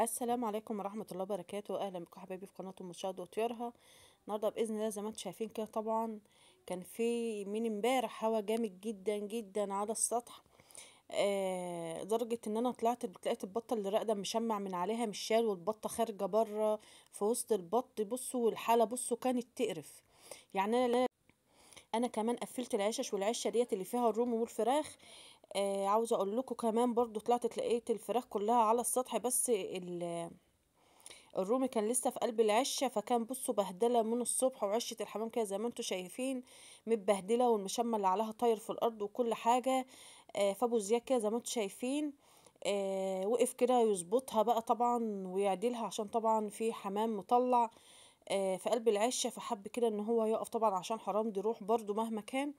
السلام عليكم ورحمة الله وبركاته أهلا بكم حبايبي في قناة المشاهد وطيارها النهاردة بإذن الله زي ما انتم شايفين كده طبعا كان في من امبارح هوا جامد جدا جدا على السطح آه درجة ان انا طلعت لقيت البطة اللي راقدة مشمع من عليها مشال والبطة خارجة بره في وسط البط بصوا والحالة بصوا كانت تقرف يعني انا انا كمان قفلت العشش والعشه ديت اللي فيها الروم والفراخ آه عاوزه اقول لكم كمان برضو طلعت لقيت الفراخ كلها على السطح بس الرومي كان لسه في قلب العشه فكان بصوا بهدله من الصبح وعشه الحمام كده زي ما انتم شايفين متبهدله والمشمه اللي عليها طاير في الارض وكل حاجه آه فابو زياد كده زي ما انتم شايفين آه وقف كده يظبطها بقى طبعا ويعدلها عشان طبعا في حمام مطلع آه، في قلب العشه فحب كده ان هو يقف طبعا عشان حرام دي روح برضو مهما كان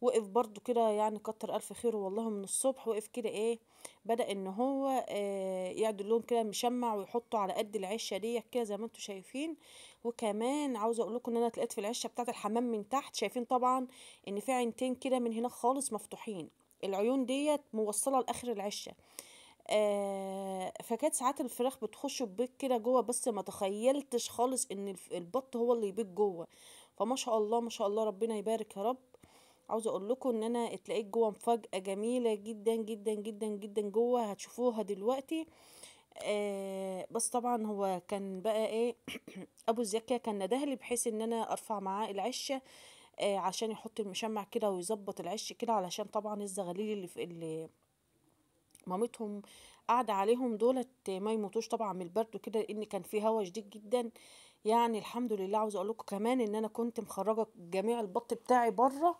وقف برضو كده يعني كتر الف خيره والله من الصبح وقف كده ايه بدا ان هو آه يعدل لهم كده مشمع ويحطه على قد العشه ديت كده زي ما انتم شايفين وكمان عاوزه اقول لكم ان انا طلعت في العشه بتاعه الحمام من تحت شايفين طبعا ان في عينتين كده من هنا خالص مفتوحين العيون ديت موصله لاخر العشه آه، فكانت ساعات الفراخ بتخش تبيض كده جوه بس ما تخيلتش خالص ان البط هو اللي يبيت جوه فما شاء الله ما شاء الله ربنا يبارك يا رب عاوزه اقول لكم ان انا اتلاقيت جوه مفاجاه جميله جدا جدا جدا جدا جوه هتشوفوها دلوقتي آه بس طبعا هو كان بقى ايه ابو زكيه كان ندهلي بحيث ان انا ارفع معاه العشه آه عشان يحط المشمع كده ويظبط العش كده علشان طبعا الزغاليل اللي في اللي مامتهم قاعدة عليهم دولت ما يموتوش طبعا من البرد وكده لان كان في هوا شديد جدا يعني الحمد لله عاوزه اقول لكم كمان ان انا كنت مخرجه جميع البط بتاعي بره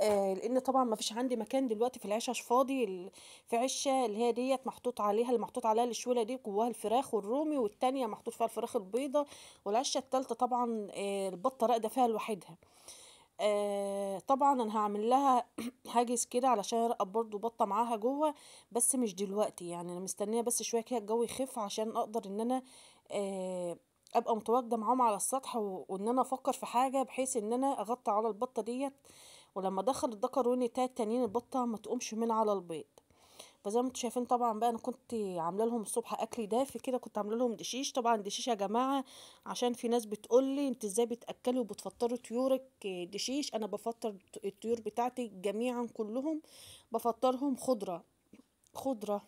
آه، لان طبعا ما فيش عندي مكان دلوقتي في العشش فاضي في عشه اللي هي ديت محطوط عليها اللي محطوط عليها الشوله دي جواها الفراخ والرومي والتانية محطوط فيها الفراخ البيضه والعشه التالتة طبعا آه، البطه راقده فيها لوحدها آه طبعا انا هعمل لها حاجز كده علشان ارقب برضو بطه معاها جوه بس مش دلوقتي يعني انا مستنيه بس شويه كده الجو يخف عشان اقدر ان انا آه ابقى متواجده معاهم على السطح وان انا افكر في حاجه بحيث ان انا اغطي على البطه ديت ولما ادخل الدكروني بتاع التانيين البطه ما تقومش من على البيض فزي ما انتوا شايفين طبعا بقى انا كنت عامله لهم الصبح اكل دافي كده كنت عامله لهم دشيش طبعا دشيش يا جماعه عشان في ناس بتقول لي انت ازاي بتاكلي وبتفطري طيورك دشيش انا بفطر الطيور بتاعتي جميعا كلهم بفطرهم خضره خضره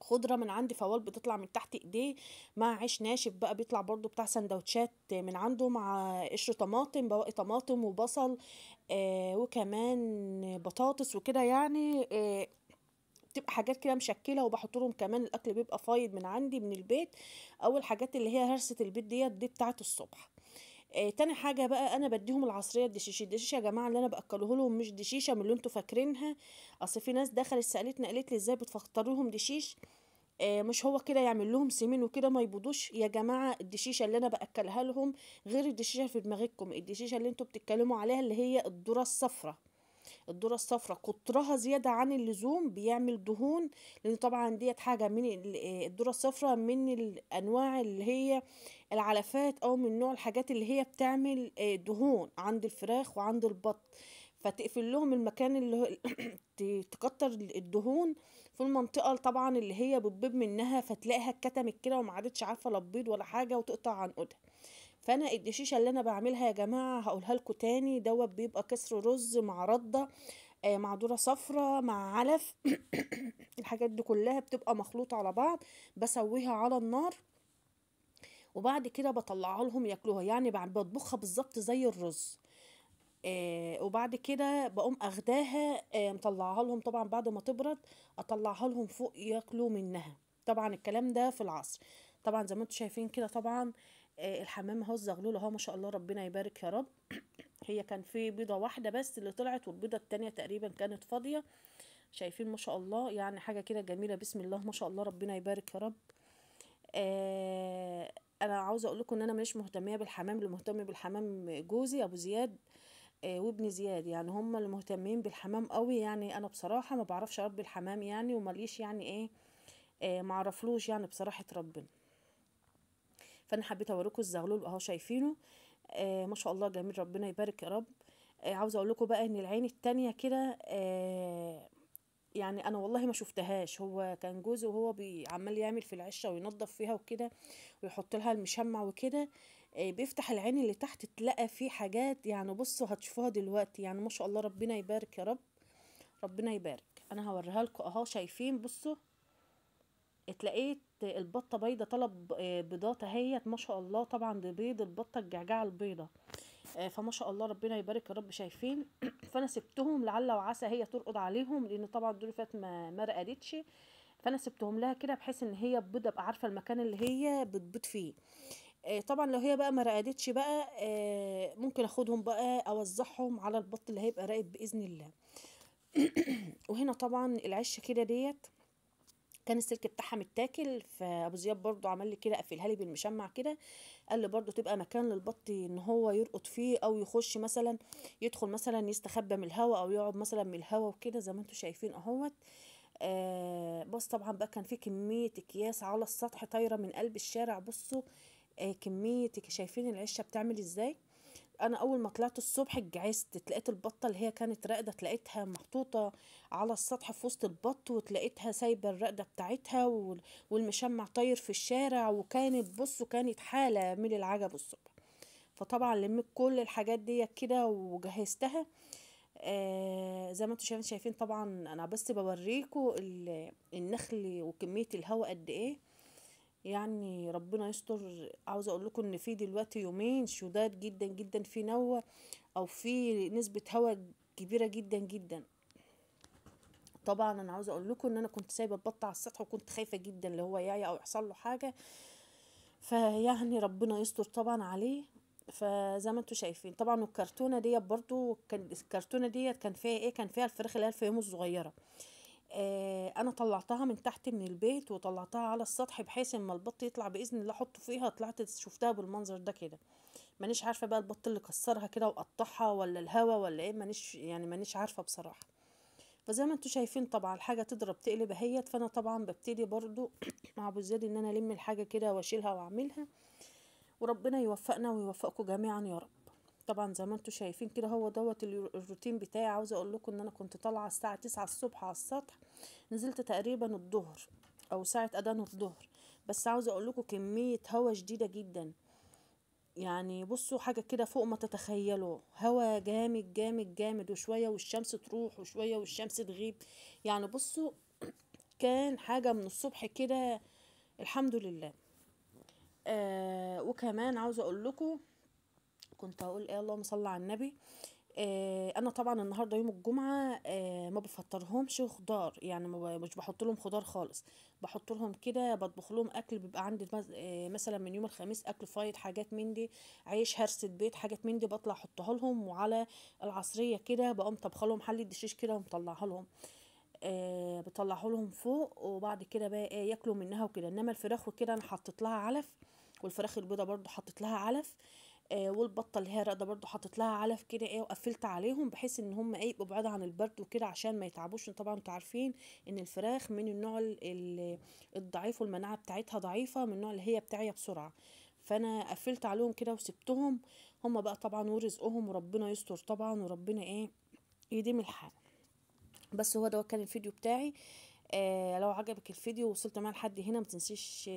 خضره من عندي فوال بتطلع من تحت ايديه مع عيش ناشف بقى بيطلع برضو بتاع سندوتشات من عنده مع قشر طماطم بواقي طماطم وبصل آه وكمان بطاطس وكده يعني آه بتبقى حاجات كده مشكله وبحط لهم كمان الاكل بيبقى فايض من عندي من البيت او الحاجات اللي هي هرسه البيت ديت دي بتاعه الصبح آه تاني حاجة بقى أنا بديهم العصرية الدشيش الدشيش يا جماعة اللي أنا بأكله لهم مش دشيشة من اللي انتوا فاكرينها أصل في ناس دخلت سألتني قالت لي ازاي لهم دشيش آه مش هو كده يعمل لهم سمين وكده ما يبودوش يا جماعه الدشيشه اللي انا باكلها لهم غير الدشيشه في دماغكم الدشيشه اللي انتوا بتتكلموا عليها اللي هي الذره الصفراء الذره الصفراء كترها زياده عن اللزوم بيعمل دهون لان طبعا ديت حاجه من الذره آه، الصفراء من الانواع اللي هي العلفات او من نوع الحاجات اللي هي بتعمل آه، دهون عند الفراخ وعند البط فتقفل لهم المكان اللي تكتر الدهون في المنطقة طبعا اللي هي بتبيض منها فتلاقيها اتكتمت كده وما عادتش عارفة لا بيض ولا حاجة وتقطع عنقودها فانا الدشيشه اللي انا بعملها يا جماعه هقولها لكم تاني دوت بيبقى كسر رز مع رده آه، مع ذره صفرة مع علف الحاجات دي كلها بتبقى مخلوطه على بعض بسويها على النار وبعد كده بطلعها لهم ياكلوها يعني بطبخها بالظبط زي الرز آه وبعد كده بقوم اخداها آه مطلعها لهم طبعا بعد ما تبرد اطلعها لهم فوق ياكلوا منها طبعا الكلام ده في العصر طبعا زي ما انتم شايفين كده طبعا الحمام اهو الزغلول اهو ما شاء الله ربنا يبارك يا رب هي كان في بيضه واحده بس اللي طلعت والبيضه التانية تقريبا كانت فاضيه شايفين ما شاء الله يعني حاجه كده جميله بسم الله ما شاء الله ربنا يبارك يا رب آه انا عاوزه اقول لكم ان انا مش مهتميه بالحمام اللي مهتم بالحمام جوزي ابو زياد آه وابن زياد يعني هم اللي مهتمين بالحمام قوي يعني انا بصراحه ما بعرفش اربي الحمام يعني ومليش يعني ايه آه عرفلوش يعني بصراحه ربنا فانا حبيت اوريكم الزغلول اهو شايفينه آه ما شاء الله جميل ربنا يبارك يا رب آه عاوزه اقول لكم بقى ان العين التانية كده آه يعني انا والله ما شفتهاش هو كان جوزي وهو عمال يعمل في العشه وينظف فيها وكده ويحط لها المشمع وكده آه بيفتح العين اللي تحت تلاقى فيه حاجات يعني بصوا هتشوفوها دلوقتي يعني ما شاء الله ربنا يبارك يا رب ربنا يبارك انا هوريها لكم اهو شايفين بصوا اتلاقيت البطه بيضه طلب آه، بيضات اهيت ما شاء الله طبعا دي بيض البطه الجعجعه البيضه آه، فما شاء الله ربنا يبارك يا رب شايفين فانا سبتهم لعل وعسى هي ترقد عليهم لان طبعا دول فات ما, ما رقدتش فانا سبتهم لها كده بحيث ان هي بيضه ابقى عارفه المكان اللي هي بتبيض فيه آه، طبعا لو هي بقى ما رقدتش بقى ممكن اخدهم بقى اوزعهم على البط اللي هيبقى راقد باذن الله وهنا طبعا العش كده ديت كان السلك بتاعها متاكل فابو زياد برضو عمل لي كده قفلها لي بالمشمع كده قال لي برضو تبقى مكان للبط ان هو يرقط فيه او يخش مثلا يدخل مثلا يستخبى من الهواء او يقعد مثلا من الهواء وكده زي ما انتم شايفين اهوت آه بص طبعا بقى كان في كميه اكياس على السطح طايره من قلب الشارع بصوا آه كميه شايفين العشه بتعمل ازاي انا اول ما طلعت الصبح اتجعست تلاقيت البطه اللي هي كانت راقده تلاقيتها محطوطه على السطح في وسط البط وتلاقيتها سايبه الرقده بتاعتها والمشمع طاير في الشارع وكانت بصوا كانت حاله من العجب الصبح فطبعا لميت كل الحاجات دي كده وجهزتها آه زي ما انتم شايفين شايفين طبعا انا بس بوريكم النخل وكميه الهواء قد ايه يعني ربنا يستر عاوزه اقول لكم ان في دلوقتي يومين شداد جدا جدا في نوة او في نسبه هواء كبيره جدا جدا طبعا انا عاوزه اقول لكم ان انا كنت سايبه البط على السطح وكنت خايفه جدا اللي هو يعي او يحصل له حاجه فيعني ربنا يستر طبعا عليه فزي ما انتم شايفين طبعا الكرتونه ديت برضو كان الكرتونه ديت كان فيها ايه كان فيها الفراخ اللي هي الفيوم الصغيره آه، انا طلعتها من تحت من البيت وطلعتها على السطح بحيث اما البط يطلع باذن الله احطه فيها طلعت شفتها بالمنظر ده كده مانيش عارفه بقى البط اللي كسرها كده وقطعها ولا الهوا ولا ايه مانيش يعني مانيش عارفه بصراحه فزي ما انتم شايفين طبعا الحاجه تضرب تقلب اهيت فانا طبعا ببتدي برضو مع ابو زياد ان انا الم الحاجه كده واشيلها واعملها وربنا يوفقنا ويوفقكم جميعا يا رب طبعا زي ما انتم شايفين كده هو دوت الروتين بتاعي عاوزه اقول لكم ان انا كنت طالعه الساعه 9 الصبح على السطح نزلت تقريبا الظهر او ساعه اذان الظهر بس عاوزه اقول لكم كميه هوا شديده جدا يعني بصوا حاجة كده فوق ما تتخيلوا هوا جامد جامد جامد وشوية والشمس تروح وشوية والشمس تغيب يعني بصوا كان حاجة من الصبح كده الحمد لله آه وكمان عاوزة اقول لكم كنت هقول ايه اللهم صل على النبي آه، انا طبعا النهارده يوم الجمعه آه ما بفطرهمش خضار يعني مش بحط لهم خضار خالص بحط لهم كده بطبخ لهم اكل بيبقى عندي آه، مثلا من يوم الخميس اكل فايت حاجات من دي عيش هرسه بيت حاجات من دي بطلع احطها لهم وعلى العصريه كده بقوم طبخ لهم حله الدشيش كده ومطلعها لهم آه بطلعه لهم فوق وبعد كده بقى إيه، ياكلوا منها وكده انما الفراخ وكده انا حطيت لها علف والفراخ البيضه برضو حطيت لها علف آه، والبطه اللي هي راقده برضو حطيت لها علف كده ايه وقفلت عليهم بحيث ان هم ايه يبقوا بعاد عن البرد وكده عشان ما يتعبوش طبعا انتوا عارفين ان الفراخ من النوع الضعيف والمناعه بتاعتها ضعيفه من النوع اللي هي بتعيا بسرعه فانا قفلت عليهم كده وسبتهم هم بقى طبعا ورزقهم وربنا يستر طبعا وربنا ايه يديم الحال بس هو ده كان الفيديو بتاعي آه لو عجبك الفيديو ووصلت معاه لحد هنا ما تنسيش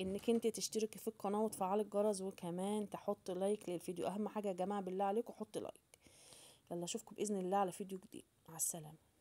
انك انت تشتركي في القناه وتفعلي الجرس وكمان تحط لايك للفيديو اهم حاجه يا جماعه بالله عليكم حط لايك يلا اشوفكم باذن الله على فيديو جديد مع السلامه